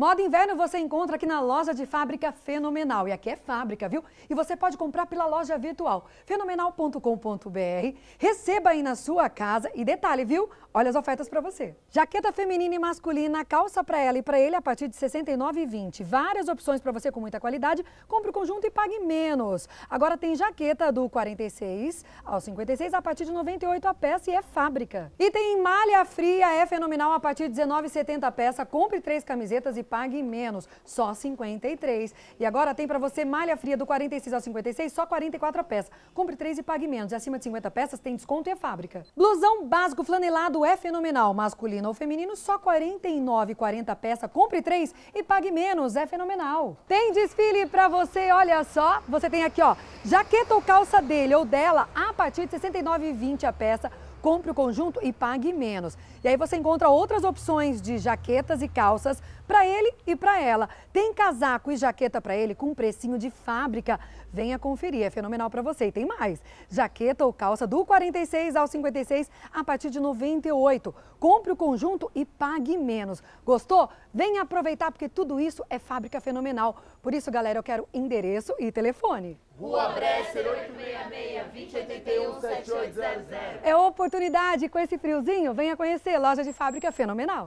Moda inverno você encontra aqui na loja de fábrica Fenomenal. E aqui é fábrica, viu? E você pode comprar pela loja virtual fenomenal.com.br. Receba aí na sua casa. E detalhe, viu? Olha as ofertas para você. Jaqueta feminina e masculina, calça para ela e para ele a partir de R$ 69,20. Várias opções para você com muita qualidade. Compre o conjunto e pague menos. Agora tem jaqueta do 46 ao 56 a partir de 98 a peça e é fábrica. E tem malha fria, é fenomenal a partir de 19,70 a peça. Compre três camisetas e pague menos, só 53. E agora tem para você malha fria do 46 ao 56, só 44 peças. Compre 3 e pague menos. E acima de 50 peças tem desconto e a fábrica. Blusão básico flanelado é fenomenal, masculino ou feminino, só 49,40 peça. Compre 3 e pague menos, é fenomenal. Tem desfile para você, olha só. Você tem aqui, ó, jaqueta ou calça dele ou dela a partir de 69,20 a peça compre o conjunto e pague menos. E aí você encontra outras opções de jaquetas e calças para ele e para ela. Tem casaco e jaqueta para ele com precinho de fábrica. Venha conferir, é fenomenal para você. E tem mais, jaqueta ou calça do 46 ao 56 a partir de 98. Compre o conjunto e pague menos. Gostou? Venha aproveitar porque tudo isso é fábrica fenomenal. Por isso, galera, eu quero endereço e telefone. Rua Bresser 866 2081 7800. É oportunidade com esse friozinho? Venha conhecer, loja de fábrica fenomenal.